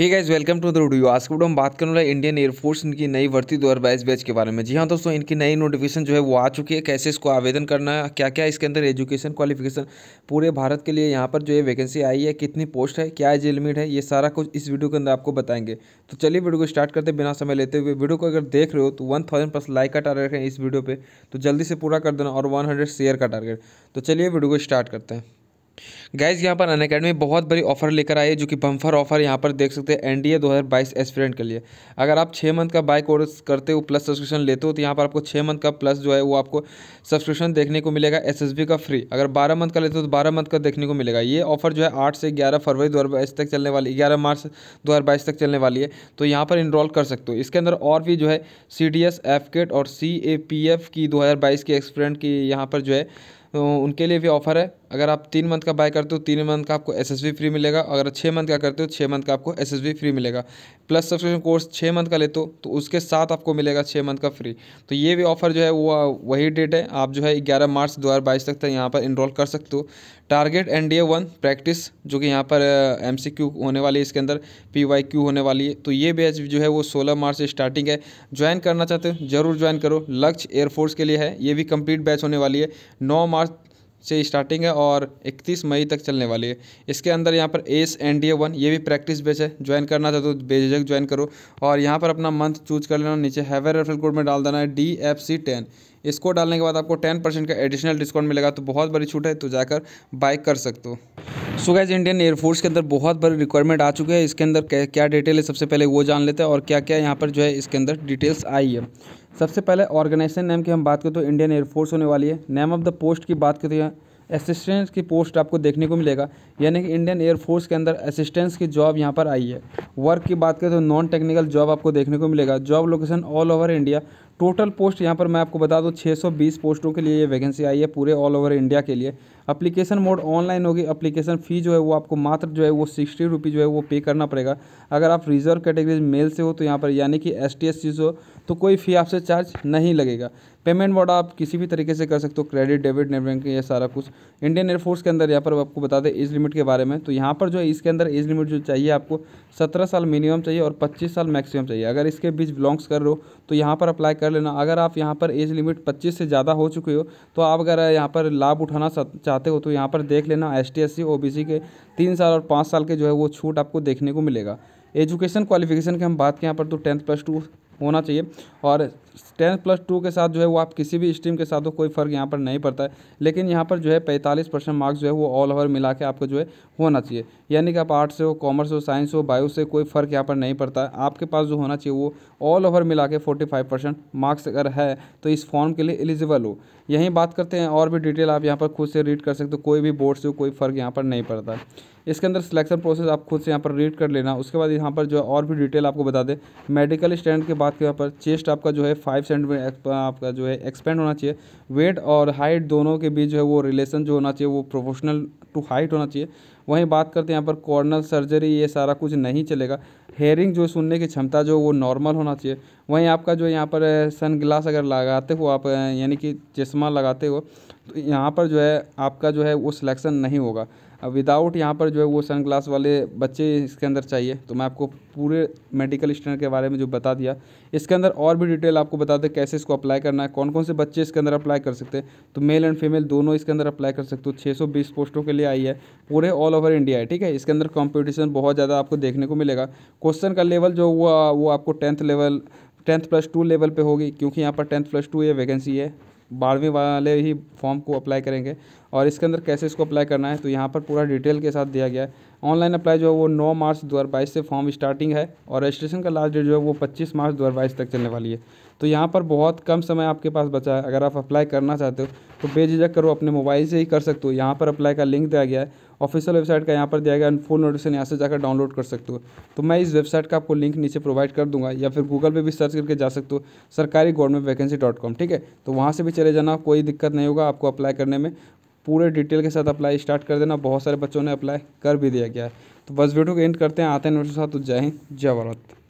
he guys welcome to the video आज के video हम बात करने वाले इंडियन एयरफोर्स इनकी नई भर्ती दो बैच के बारे में जी हाँ दोस्तों इनकी नई नोटिफिकेशन जो है वो आ चुकी है कैसे इसको आवेदन करना है क्या क्या इसके अंदर एजुकेशन क्वालिफिकेशन पूरे भारत के लिए यहाँ पर जो है वैकेंसी आई है कितनी पोस्ट है क्या एज लिमिट है ये सारा कुछ इस वीडियो के अंदर आपको बताएंगे तो चलिए वीडियो को स्टार्ट करते बिना समय लेते हुए वीडियो को अगर देख रहे हो तो वन थाउजेंड प्लस लाइक का टारगेट है इस वीडियो पर तो जल्दी से पूरा कर देना और वन हंड्रेड शेयर का टारगेट तो चलिए वीडियो को स्टार्ट करते हैं गाइज यहाँ पर अन अकेडमी बहुत बड़ी ऑफर लेकर आई है जो कि बम्फर ऑफर यहाँ पर देख सकते हैं एन डी ए दो हज़ार एस्पिरेंट के लिए अगर आप छः मंथ का बाय कोर्स करते हो प्लस सब्सक्रिप्शन लेते हो तो यहाँ पर आपको छः मंथ का प्लस जो है वो आपको सब्सक्रिप्शन देखने को मिलेगा एस एस बी का फ्री अगर बारह मंथ का लेते हो तो बारह मंथ का देखने को मिलेगा ये ऑफर जो है आठ से ग्यारह फरवरी दो हज़ार बाईस तक चलने वाली ग्यारह मार्च दो हज़ार बाईस तक चलने वाली है तो यहाँ पर इनरोल कर सकते हो इसके अंदर और भी जो है C D S F CAT और सी ए पी एफ की दो हज़ार बाईस की एक्सपिरेंट की यहाँ पर जो है तो उनके लिए भी ऑफर है अगर आप तीन मंथ का बाय करते करते हो तीन मंथ का आपको एस फ्री मिलेगा अगर छः मंथ का करते हो छः मंथ का आपको एस फ्री मिलेगा प्लस सब्सक्रिप्शन कोर्स छः मंथ का लेते हो तो उसके साथ आपको मिलेगा छः मंथ का फ्री तो ये भी ऑफर जो है वो वही डेट है आप जो है ग्यारह मार्च दो तक तक तो यहाँ पर इनरोल कर सकते हो टारगेट एन डी प्रैक्टिस जो कि यहाँ पर एम uh, होने वाली है इसके अंदर पी होने वाली है तो ये बैच जो है वो सोलह मार्च से स्टार्टिंग है ज्वाइन करना चाहते हो जरूर ज्वाइन करो लक्ष्य एयरफोर्स के लिए है ये भी कंप्लीट बैच होने वाली है 9 मार्च से स्टार्टिंग है और 31 मई तक चलने वाली है इसके अंदर यहाँ पर S N D A one ये भी प्रैक्टिस बेच है ज्वाइन करना चाहते हो तो बेझक ज्वाइन करो और यहाँ पर अपना मंथ चूज कर लेना नीचे हैवर रेफरल कोड में डाल देना है डी एफ सी टेन इसको डालने के बाद आपको टेन परसेंट का एडिशनल डिस्काउंट मिलेगा तो बहुत बड़ी छूट है तो जाकर बाइक कर सकते हो सो गैज इंडियन एयरफोर्स के अंदर बहुत बड़ी रिक्वायरमेंट आ चुके हैं इसके अंदर क्या डिटेल है सबसे पहले वो जान लेते हैं और क्या क्या यहाँ पर जो है इसके अंदर डिटेल्स आई है सबसे पहले ऑर्गेनाइजेशन नेम की हम बात करें तो इंडियन एयरफोर्स होने वाली है नेम ऑफ द पोस्ट की बात करें तो हैं असिस्टेंट्स की पोस्ट आपको देखने को मिलेगा यानी कि इंडियन एयरफोर्स के अंदर असिस्टेंट्स की जॉब यहाँ पर आई है वर्क की बात करें तो नॉन टेक्निकल जॉब आपको देखने को मिलेगा job location all over India total post यहाँ पर मैं आपको बता दूँ 620 पोस्टों के लिए ये वैकेंसी आई है पूरे ऑल ओवर इंडिया के लिए अप्लीकेशन मोड ऑनलाइन होगी अप्लीकेशन फ़ी जो है वो आपको मात्र जो है वो सिक्सटी रुपीज़ जो है वो पे करना पड़ेगा अगर आप रिजर्व कैटेगरी मेल से हो तो यहाँ पर यानी कि एस टी एस सी हो तो कोई फ़ी आपसे चार्ज नहीं लगेगा पेमेंट मोड आप किसी भी तरीके से कर सकते हो क्रेडिट डेबिट नेट बैंकिंग ये सारा कुछ इंडियन एयरफोर्स के अंदर यहाँ पर आपको बता दें एज लिमिट के बारे में तो यहाँ पर जो है इसके अंदर एज लिमिट जो चाहिए आपको सत्रह साल मिनिमम चाहिए और पच्चीस साल मैक्सिमम चाहिए अगर इसके बीच बिलोंग्स कर रहे हो तो यहाँ पर अप्लाई कर कर लेना अगर आप यहाँ पर एज लिमिट 25 से ज़्यादा हो चुके हो तो आप अगर यहाँ पर लाभ उठाना चाहते हो तो यहाँ पर देख लेना एस टी एस के तीन साल और पाँच साल के जो है वो छूट आपको देखने को मिलेगा एजुकेशन क्वालिफिकेशन की हम बात के यहाँ पर तो टेंथ प्लस टू होना चाहिए और टेन प्लस टू के साथ जो है वो आप किसी भी स्ट्रीम के साथ हो कोई फ़र्क यहाँ पर नहीं पड़ता है लेकिन यहाँ पर जो है पैंतालीस परसेंट मार्क्स जो है वो ऑल ओवर मिला के आपको जो है होना चाहिए यानी कि आप आर्ट्स से हो कॉमर्स हो साइंस हो बायो से कोई फ़र्क यहाँ पर नहीं पड़ता है आपके पास जो होना चाहिए वो ऑल ओवर मिला के फोर्टी फाइव परसेंट मार्क्स अगर है तो इस फॉर्म के लिए एलिजिबल हो यहीं बात करते हैं और भी डिटेल आप यहाँ पर खुद से रीड कर सकते हो कोई भी बोर्ड से कोई फ़र्क यहाँ पर नहीं पड़ता इसके अंदर सिलेक्शन प्रोसेस आप खुद से यहाँ पर रीड कर लेना उसके बाद यहाँ पर जो है और भी डिटेल आपको बता दें मेडिकल स्टैंड के बाद यहाँ पर चेस्ट आपका जो है फाइव सेंटीमीटर आपका जो है एक्सपेंड होना चाहिए वेट और हाइट दोनों के बीच जो है वो रिलेशन जो होना चाहिए वो प्रोफेशनल टू हाइट होना चाहिए वहीं बात करते हैं यहाँ पर कॉर्नल सर्जरी ये सारा कुछ नहीं चलेगा हेयरिंग जो सुनने की क्षमता जो वो नॉर्मल होना चाहिए वहीं आपका जो यहाँ पर सनग्लास अगर लगाते हो आप यानी कि चश्मा लगाते हो तो यहाँ पर जो है आपका जो है वो सिलेक्शन नहीं होगा विदाउट यहाँ पर जो है वो सनग्लास वाले बच्चे इसके अंदर चाहिए तो मैं आपको पूरे मेडिकल स्टैंडर्ड के बारे में जो बता दिया इसके अंदर और भी डिटेल आपको बता दें कैसे इसको अप्लाई करना है कौन कौन से बच्चे इसके अंदर अप्लाई कर सकते हैं तो मेल एंड फीमेल दोनों इसके अंदर अप्लाई कर सकते हो छः पोस्टों के लिए आई है पूरे ऑल ओवर इंडिया है ठीक है इसके अंदर कॉम्पिटिशन बहुत ज़्यादा आपको देखने को मिलेगा क्वेश्चन का लेवल जो हुआ वो आपको tenth level tenth plus two level पे होगी क्योंकि यहाँ पर टेंथ प्लस टू ये वैकेंसी है बारहवीं वाले ही फॉर्म को अप्लाई करेंगे और इसके अंदर कैसे इसको अप्लाई करना है तो यहाँ पर पूरा डिटेल के साथ दिया गया है ऑनलाइन अप्लाई जो है वो 9 मार्च 2022 से फॉर्म स्टार्टिंग है और रजिस्ट्रेशन का लास्ट डेट जो है वो 25 मार्च 2022 तक चलने वाली है तो यहाँ पर बहुत कम समय आपके पास बचा है अगर आप अप्लाई करना चाहते हो तो बेझिझक करो अपने मोबाइल से ही कर सकते हो यहाँ पर अप्लाई का लिंक दिया गया है ऑफिशियल वेबसाइट का यहाँ पर दिया गया फुल नोटिफिकेशन यहाँ से जाकर डाउनलोड कर सकते हो तो मैं इस वेबसाइट का आपको लिंक नीचे प्रोवाइड कर दूंगा या फिर गूगल पर भी सर्च करके जा सकते हो सरकारी गवर्नमेंट वैकेंसी डॉट कॉम ठीक है तो वहाँ से भी चले जाना कोई दिक्कत नहीं होगा आपको अप्लाई करने में पूरे डिटेल के साथ अप्लाई स्टार्ट कर देना बहुत सारे बच्चों ने अप्लाई कर भी दिया गया है तो बस वीडियो को एंड करते हैं आते हैं साथ तो जय हिंद जय भारत